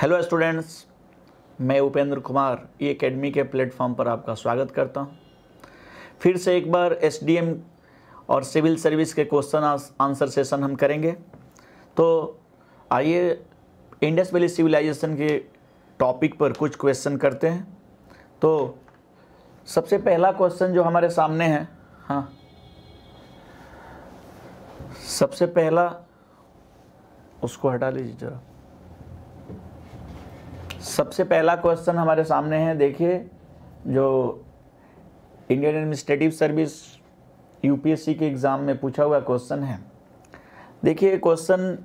Hello students मैं Upendra Kumar E e academy के platform पर आपका स्वागत करता हूं फिर से एक बार एसडीएम और सिविल सर्विस के क्वेश्चन आंसर सेशन हम करेंगे तो आइए इंडस वैली सिविलाइजेशन के टॉपिक पर कुछ क्वेश्चन करते हैं तो सबसे पहला क्वेश्चन जो हमारे सामने है हाँ सबसे पहला उसको हटा लीजिए जरा सबसे पहला क्वेश्चन हमारे सामने है देखिए जो इंडियन एडमिनिस्ट्रेटिव सर्विस यूपीएससी के एग्ज़ाम में पूछा हुआ क्वेश्चन है देखिए क्वेश्चन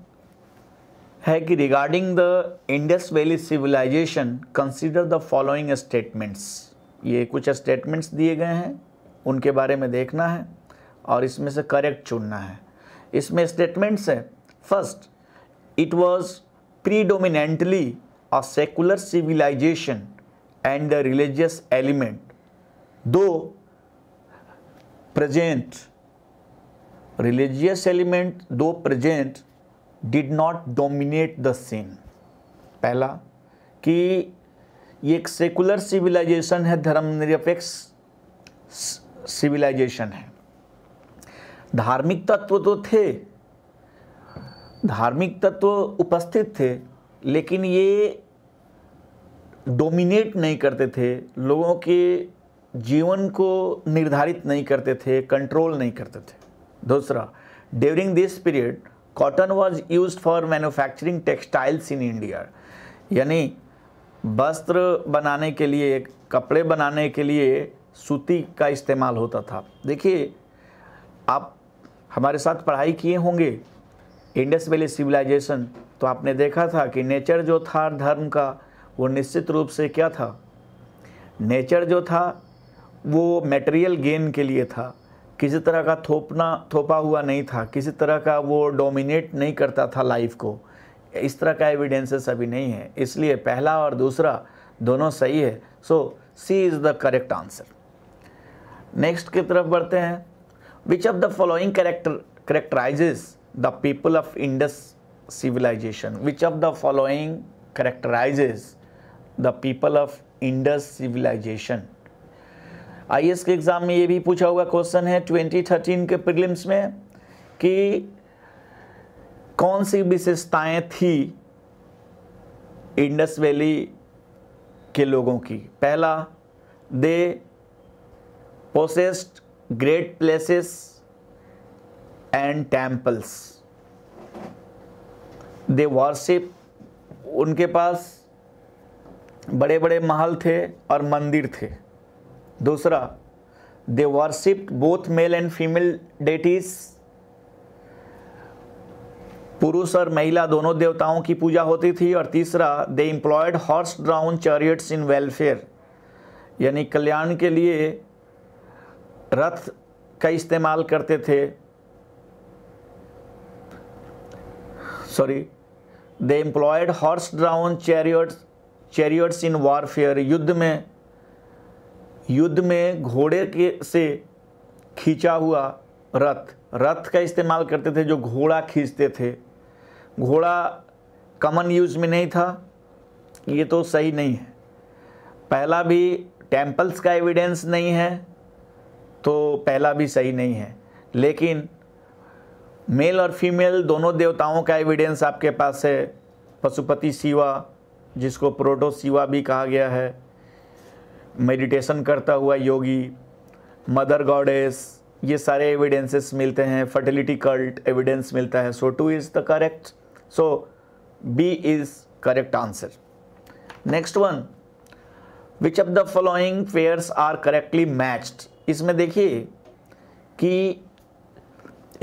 है कि regarding the Indus valley civilization consider the following statements ये कुछ स्टेटमेंट्स दिए गए हैं उनके बारे में देखना है और इसमें से करेक्ट चुनना है इसमें स्टेटमेंट्स है first it was predominantly a secular civilization and the religious element, though present, religious element though present did not dominate the scene. पहला कि ये एक सेकुलर सिविलाइजेशन है धर्मनिरपेक्ष सिविलाइजेशन है धार्मिक तत्व तो थे धार्मिक तत्व उपस्थित थे लेकिन ये डोमिनेट नहीं करते थे लोगों के जीवन को निर्धारित नहीं करते थे कंट्रोल नहीं करते थे दूसरा during this period cotton was use for manufacturing textiles in India यानी वस्त्र बनाने के लिए कपड़े बनाने के लिए सूती का इस्तेमाल होता था देखिए आप हमारे साथ पढ़ाई किए होंगे इंडस वैली सिविलाइजेशन तो आपने देखा था कि नेचर जो था धर्म का वो निश्चित रूप से क्या था नेचर जो था वो मटेरियल गेन के लिए था किसी तरह का थोपना थोपा हुआ नहीं था किसी तरह का वो डोमिनेट नहीं करता था लाइफ को इस तरह का एविडेंसेस अभी नहीं है इसलिए पहला और दूसरा दोनों सही है so C is the correct answer next की तरफ बढ़ते हैं which of the following character characterizes the people of Indus civilization. Which of the following characterizes the people of Indus civilization IAS के एग्ज़ाम में ये भी पूछा हुआ क्वेश्चन है 2013 के प्रीलिम्स में कि कौन सी विशेषताएं थी इंडस वैली के लोगों की पहला they possessed great places and temples they worship उनके पास बड़े बड़े महल थे और मंदिर थे दूसरा they worship both male and female deities पुरुष और महिला दोनों देवताओं की पूजा होती थी और तीसरा they employed horse drawn chariots in welfare यानी कल्याण के लिए रथ का इस्तेमाल करते थे sorry they employed horse drawn chariots chariots in warfare युद्ध में युद्ध में घोड़े के से खींचा हुआ रथ रथ का इस्तेमाल करते थे जो घोड़ा खींचते थे घोड़ा कॉमन यूज में नहीं था ये तो सही नहीं है पहला भी टेम्पल्स का एविडेंस नहीं है तो पहला भी सही नहीं है लेकिन मेल और फीमेल दोनों देवताओं का एविडेंस आपके पास है पशुपति शिवा जिसको प्रोटो शिवा भी कहा गया है मेडिटेशन करता हुआ योगी मदर गॉडेस ये सारे एविडेंसेस मिलते हैं फर्टिलिटी कल्ट एविडेंस मिलता है so two is the correct so B is correct answer next one which of the following pairs are correctly matched इसमें देखिए कि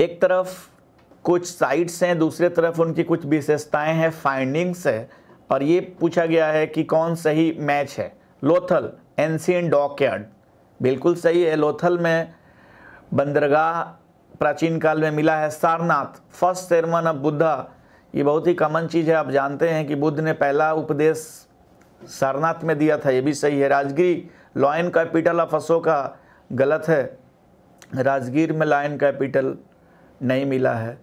एक तरफ कुछ साइट्स हैं दूसरे तरफ उनकी कुछ विशेषताएं हैं फाइंडिंग्स है और ये पूछा गया है कि कौन सही मैच है लोथल एंशियन डॉकयार्ड बिल्कुल सही है लोथल में बंदरगाह प्राचीन काल में मिला है Sarnath first sermon of Buddha ये बहुत ही कॉमन चीज़ है आप जानते हैं कि बुद्ध ने पहला उपदेश सारनाथ में दिया था ये भी सही है Rajgir lion capital of Ashoka गलत है राजगीर में लॉयन कैपिटल नहीं मिला है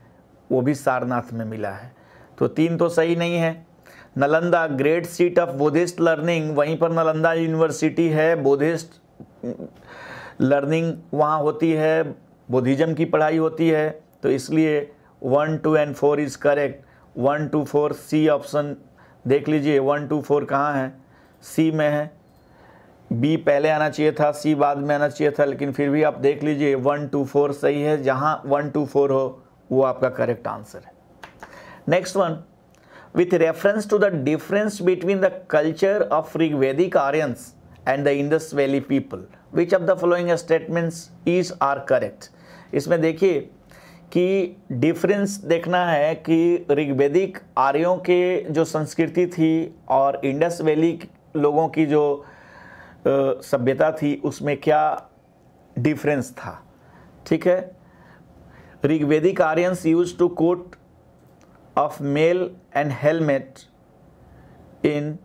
वो भी सारनाथ में मिला है तो तीन तो सही नहीं है Nalanda great seat of Buddhist learning वहीं पर नालंदा यूनिवर्सिटी है बुद्धिस्ट लर्निंग वहाँ होती है बुद्धिज़्म की पढ़ाई होती है तो इसलिए one two and four is correct one two four C option देख लीजिए वन टू फोर कहाँ है सी में है बी पहले आना चाहिए था सी बाद में आना चाहिए था लेकिन फिर भी आप देख लीजिए वन टू फोर सही है जहाँ वन टू फोर हो वो आपका करेक्ट आंसर है next one with reference to the difference between the culture of Rigvedic Aryans and the Indus valley people which of the following statements is are correct इसमें देखिए कि डिफरेंस देखना है कि ऋग्वेदिक आर्यों के जो संस्कृति थी और इंडस वैली लोगों की जो सभ्यता थी उसमें क्या डिफरेंस था ठीक है Rigvedic Aryans use to coat of mail and helmet in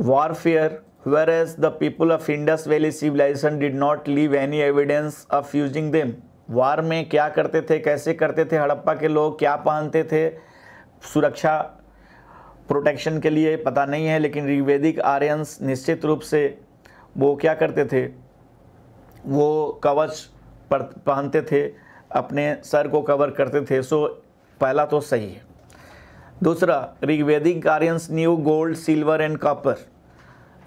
warfare whereas the people of Indus valley civilization did not leave any evidence of using them war में क्या करते थे कैसे करते थे हड़प्पा के लोग क्या पहनते थे सुरक्षा प्रोटेक्शन के लिए पता नहीं है लेकिन ऋग्वेदिक आर्यंस निश्चित रूप से वो क्या करते थे वो कवच पहनते थे अपने सर को कवर करते थे सो पहला तो सही है दूसरा Rigvedic Aryans knew gold silver and copper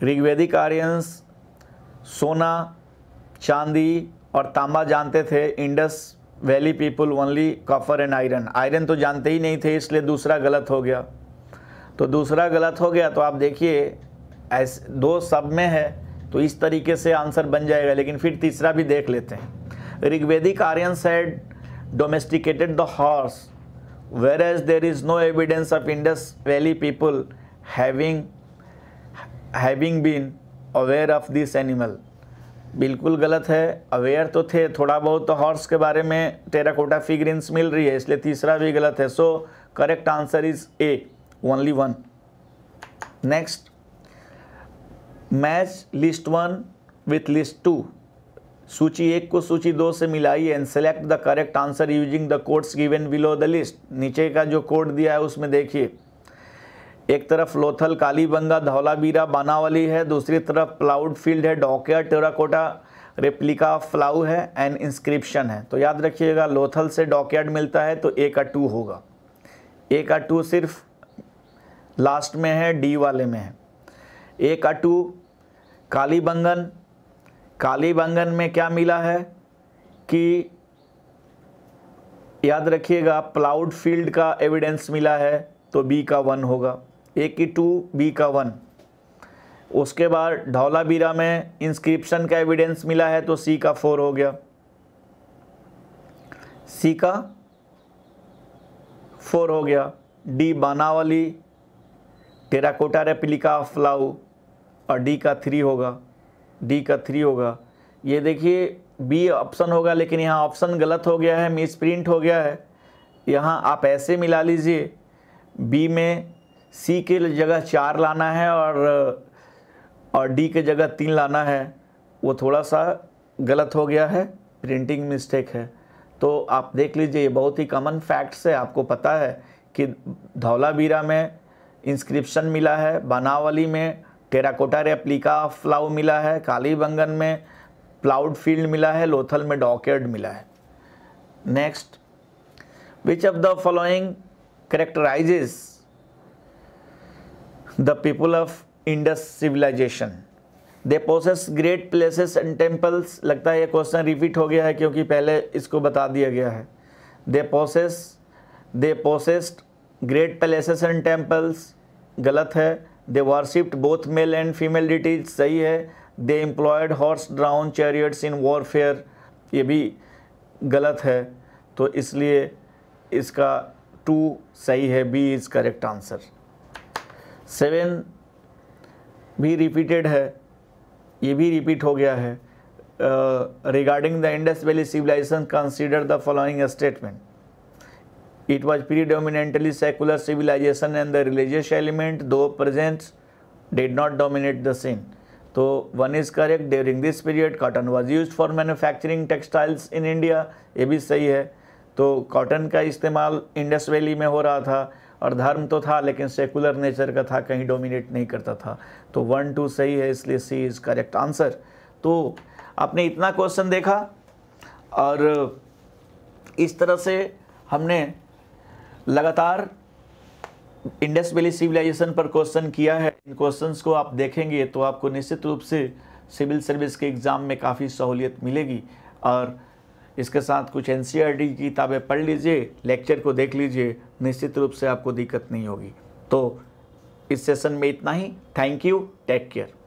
Rigvedic Aryans सोना चांदी और तांबा जानते थे Indus valley people only copper and iron iron तो जानते ही नहीं थे इसलिए दूसरा गलत हो गया तो दूसरा गलत हो गया तो आप देखिए ऐसे दो सब में है तो इस तरीके से आंसर बन जाएगा लेकिन फिर तीसरा भी देख लेते हैं Rigvedic Aryan said domesticated the horse whereas there is no evidence of Indus valley people having having been aware of this animal बिल्कुल गलत है अवेयर तो थे थोड़ा बहुत तो हॉर्स के बारे में कोटा फिग्रेंस मिल रही है इसलिए तीसरा भी गलत है so correct answer is A only one next match list one with list two सूची एक को सूची दो से मिलाइए and select the correct answer using the codes given below the list नीचे का जो कोड दिया है उसमें देखिए एक तरफ लोथल कालीबंगा धौलाबीरा बानावली है दूसरी तरफ प्लाउड फील्ड है डॉकिया टेराकोटा रेप्लिका फ्लाउ है एंड इंस्क्रिप्शन है तो याद रखिएगा लोथल से डॉकयार्ड मिलता है तो ए का टू होगा ए का टू सिर्फ लास्ट में है डी वाले में है ए का टू कालीबंगन कालीबंगन में क्या मिला है कि याद रखिएगा प्लाउड फील्ड का एविडेंस मिला है तो बी का वन होगा ए की टू बी का वन उसके बाद धौलाबीरा में इंस्क्रिप्शन का एविडेंस मिला है तो सी का फोर हो गया सी का फोर हो गया डी बानावली टेराकोटा रेप्लिका लाऊ और डी का थ्री होगा डी का थ्री होगा ये देखिए बी ऑप्शन होगा लेकिन यहाँ ऑप्शन गलत हो गया है मिस प्रिंट हो गया है यहाँ आप ऐसे मिला लीजिए बी में सी के जगह चार लाना है और और डी के जगह तीन लाना है वो थोड़ा सा गलत हो गया है प्रिंटिंग मिस्टेक है तो आप देख लीजिए ये बहुत ही कॉमन फैक्ट्स है आपको पता है कि धौलाबीरा में इंस्क्रिप्शन मिला है बनावली में टेराकोटा रेप्लिका फ्लाव मिला है काली बंगन में प्लाउड फील्ड मिला है लोथल में डॉकेड मिला है next which of the following characterizes the people of Indus civilization they possess great places and temples लगता है ये क्वेश्चन रिपीट हो गया है क्योंकि पहले इसको बता दिया गया है they possess they possessed great places and temples गलत है they worshipped both male and female deities सही है they employed horse drawn chariots in warfare ये भी गलत है तो इसलिए इसका टू सही है B is correct answer seven भी रिपीटेड है ये भी रिपीट हो गया है regarding the Indus valley civilization consider the following statement It was predominantly secular civilization and the religious element, though present, did not dominate the scene. So one is correct. During this period, cotton was used for manufacturing textiles in India. ये भी सही है तो cotton का इस्तेमाल Indus valley में हो रहा था और धर्म तो था लेकिन सेकुलर नेचर का था कहीं डोमिनेट नहीं करता था तो वन टू सही है इसलिए सी इज़ करेक्ट आंसर तो आपने इतना क्वेश्चन देखा और इस तरह से हमने लगातार इंडस वैली सिविलाइजेशन पर क्वेश्चन किया है इन क्वेश्चंस को आप देखेंगे तो आपको निश्चित रूप से सिविल सर्विस के एग्ज़ाम में काफ़ी सहूलियत मिलेगी और इसके साथ कुछ एन की किताबें पढ़ लीजिए लेक्चर को देख लीजिए निश्चित रूप से आपको दिक्कत नहीं होगी तो इस सेशन में इतना ही थैंक यू टेक केयर